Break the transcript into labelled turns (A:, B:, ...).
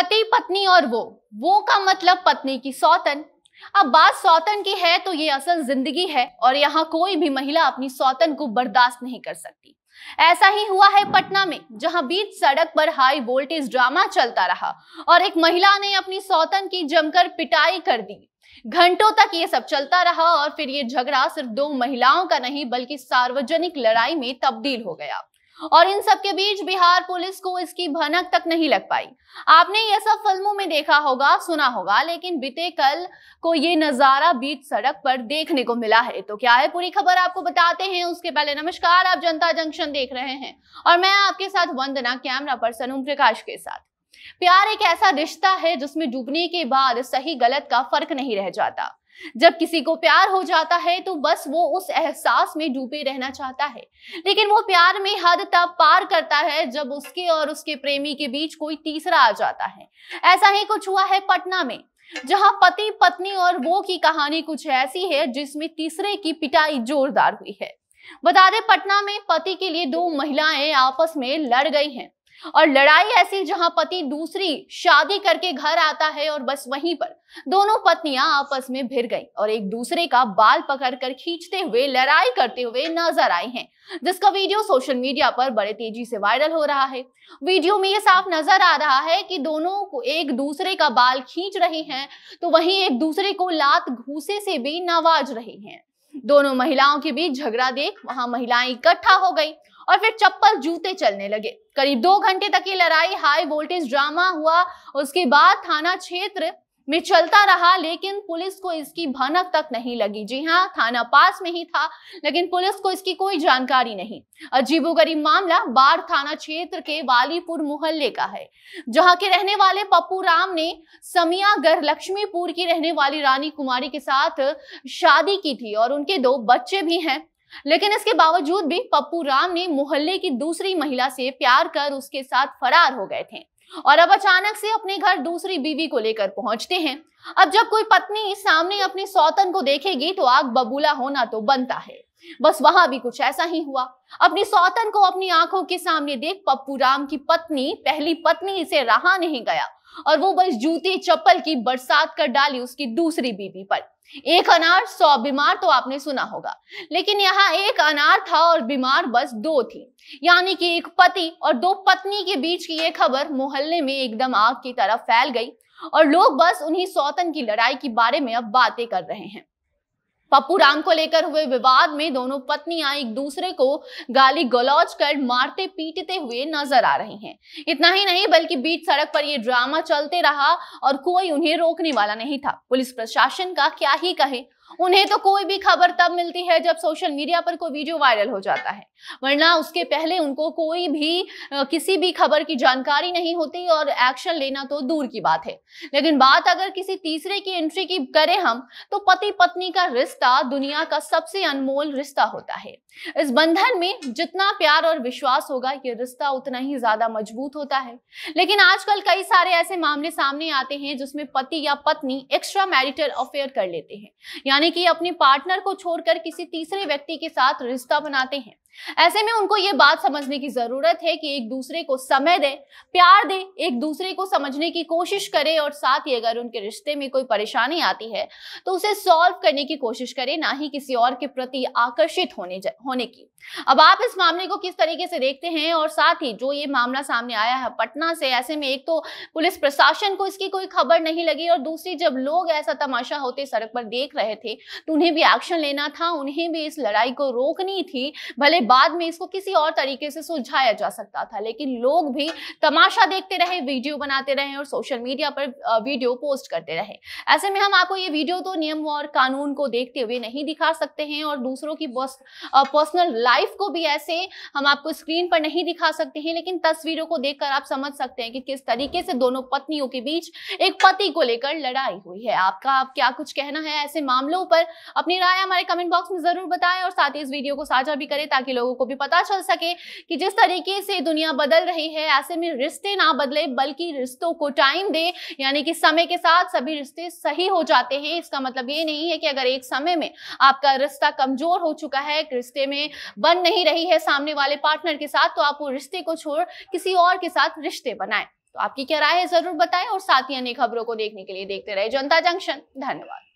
A: पति पत्नी और वो वो का मतलब पत्नी की सौतन अब बात सौतन की है तो ये असल जिंदगी है और यहाँ कोई भी महिला अपनी सौतन को बर्दाश्त नहीं कर सकती ऐसा ही हुआ है पटना में जहां बीच सड़क पर हाई वोल्टेज ड्रामा चलता रहा और एक महिला ने अपनी सौतन की जमकर पिटाई कर दी घंटों तक ये सब चलता रहा और फिर ये झगड़ा सिर्फ दो महिलाओं का नहीं बल्कि सार्वजनिक लड़ाई में तब्दील हो गया और इन सब के बीच बिहार पुलिस को इसकी भनक तक नहीं लग पाई आपने ये सब फिल्मों में देखा होगा सुना होगा लेकिन बीते कल को ये नजारा बीच सड़क पर देखने को मिला है तो क्या है पूरी खबर आपको बताते हैं उसके पहले नमस्कार आप जनता जंक्शन देख रहे हैं और मैं आपके साथ वंदना कैमरा पर्सन ओम प्रकाश के साथ प्यार एक ऐसा रिश्ता है जिसमें डूबने के बाद सही गलत का फर्क नहीं रह जाता जब किसी को प्यार हो जाता है तो बस वो उस एहसास में डूबे रहना चाहता है लेकिन वो प्यार में हद तब पार करता है जब उसके और उसके प्रेमी के बीच कोई तीसरा आ जाता है ऐसा ही कुछ हुआ है पटना में जहां पति पत्नी और वो की कहानी कुछ ऐसी है जिसमें तीसरे की पिटाई जोरदार हुई है बता दें पटना में पति के लिए दो महिलाएं आपस में लड़ गई हैं और लड़ाई ऐसी जहां पति दूसरी शादी करके घर आता है और बस वहीं पर दोनों पत्नियां आपस में भिर गई और एक दूसरे का बाल पकड़कर खींचते हुए लड़ाई करते हुए नजर आई हैं जिसका वीडियो सोशल मीडिया पर बड़े तेजी से वायरल हो रहा है वीडियो में यह साफ नजर आ रहा है कि दोनों को एक दूसरे का बाल खींच रही हैं तो वहीं एक दूसरे को लात घूसे से भी नवाज रही हैं दोनों महिलाओं के बीच झगड़ा देख वहां महिलाएं इकट्ठा हो गई और फिर चप्पल जूते चलने लगे करीब दो घंटे तक ये लड़ाई हाई वोल्टेज ड्रामा हुआ उसके बाद थाना क्षेत्र में चलता रहा लेकिन पुलिस को इसकी भनक तक नहीं लगी जी हाँ थाना पास में ही था लेकिन पुलिस को इसकी कोई जानकारी नहीं अजीबोगरीब मामला बाढ़ थाना क्षेत्र के वालीपुर मोहल्ले का है जहां के रहने वाले पप्पू राम ने समियागर लक्ष्मीपुर की रहने वाली रानी कुमारी के साथ शादी की थी और उनके दो बच्चे भी हैं लेकिन इसके बावजूद भी पप्पू राम ने मोहल्ले की दूसरी महिला से प्यार कर उसके साथ फरार हो गए थे और अब अचानक से अपने घर दूसरी बीवी को लेकर पहुंचते हैं अब जब कोई पत्नी सामने अपने सौतन को देखेगी तो आग बबूला होना तो बनता है बस वहां भी कुछ ऐसा ही हुआ अपनी सौतन को अपनी आंखों के सामने देख पप्पू राम की पत्नी पहली पत्नी इसे रहा नहीं गया और वो बस जूते चप्पल की बरसात कर डाली उसकी दूसरी बीबी पर एक अनार सौ बीमार तो आपने सुना होगा लेकिन यहाँ एक अनार था और बीमार बस दो थी यानी कि एक पति और दो पत्नी के बीच की ये खबर मोहल्ले में एकदम आग की तरह फैल गई और लोग बस उन्हीं सौतन की लड़ाई के बारे में अब बातें कर रहे हैं पप्पू राम को लेकर हुए विवाद में दोनों पत्नियां एक दूसरे को गाली गलौज कर मारते पीटते हुए नजर आ रही हैं। इतना ही नहीं बल्कि बीच सड़क पर यह ड्रामा चलते रहा और कोई उन्हें रोकने वाला नहीं था पुलिस प्रशासन का क्या ही कहे उन्हें तो कोई भी खबर तब मिलती है जब सोशल मीडिया पर कोई वीडियो वायरल हो जाता है वरना उसके पहले उनको कोई भी किसी भी खबर की जानकारी नहीं होती और एक्शन लेना तो दूर की बात है लेकिन बात अगर किसी तीसरे की एंट्री की करें हम तो पति पत्नी का रिश्ता दुनिया का सबसे अनमोल रिश्ता होता है इस बंधन में जितना प्यार और विश्वास होगा ये रिश्ता उतना ही ज्यादा मजबूत होता है लेकिन आजकल कई सारे ऐसे मामले सामने आते हैं जिसमें पति या पत्नी एक्स्ट्रा मैरिटल अफेयर कर लेते हैं यानी यानी कि अपने पार्टनर को छोड़कर किसी तीसरे व्यक्ति के साथ रिश्ता बनाते हैं ऐसे में उनको ये बात समझने की जरूरत है कि एक दूसरे को समय दे प्यार दे एक दूसरे को समझने की कोशिश करें और साथ ही अगर उनके रिश्ते में कोई परेशानी आती है तो उसे सॉल्व करने की कोशिश करें ना ही किसी और के प्रति आकर्षित होने होने की अब आप इस मामले को किस तरीके से देखते हैं और साथ ही जो ये मामला सामने आया है पटना से ऐसे में एक तो पुलिस प्रशासन को इसकी कोई खबर नहीं लगी और दूसरी जब लोग ऐसा तमाशा होते सड़क पर देख रहे थे तो उन्हें भी एक्शन लेना था उन्हें भी इस लड़ाई को रोकनी थी भले बाद में इसको किसी और तरीके से सुलझाया जा सकता था लेकिन लोग भी तमाशा देखते रहे वीडियो बनाते रहे और सोशल मीडिया पर वीडियो पोस्ट करते रहे ऐसे में हम आपको ये वीडियो तो नियम और कानून को देखते हुए नहीं दिखा सकते हैं और दूसरों की पर्सनल लाइफ को भी ऐसे हम आपको स्क्रीन पर नहीं दिखा सकते हैं लेकिन तस्वीरों को देखकर आप समझ सकते हैं कि किस तरीके से दोनों पत्नियों के बीच एक पति को लेकर लड़ाई हुई है आपका आप क्या कुछ कहना है ऐसे मामलों मामलों पर अपनी राय हमारे कमेंट बॉक्स में जरूर बताएं और साथ ही इस वीडियो को साझा भी करें ताकि लोगों को भी पता चल सके कि जिस तरीके से दुनिया बदल रही है ऐसे में रिश्ते ना बदले बल्कि रिश्तों को टाइम दे यानी कि समय के साथ सभी रिश्ते सही हो जाते हैं इसका मतलब ये नहीं है कि अगर एक समय में आपका रिश्ता कमजोर हो चुका है रिश्ते में बन नहीं रही है सामने वाले पार्टनर के साथ तो आप वो रिश्ते को छोड़ किसी और के साथ रिश्ते बनाएं तो आपकी क्या राय है जरूर बताएं और साथ ही अन्य खबरों को देखने के लिए देखते रहे जनता जंक्शन धन्यवाद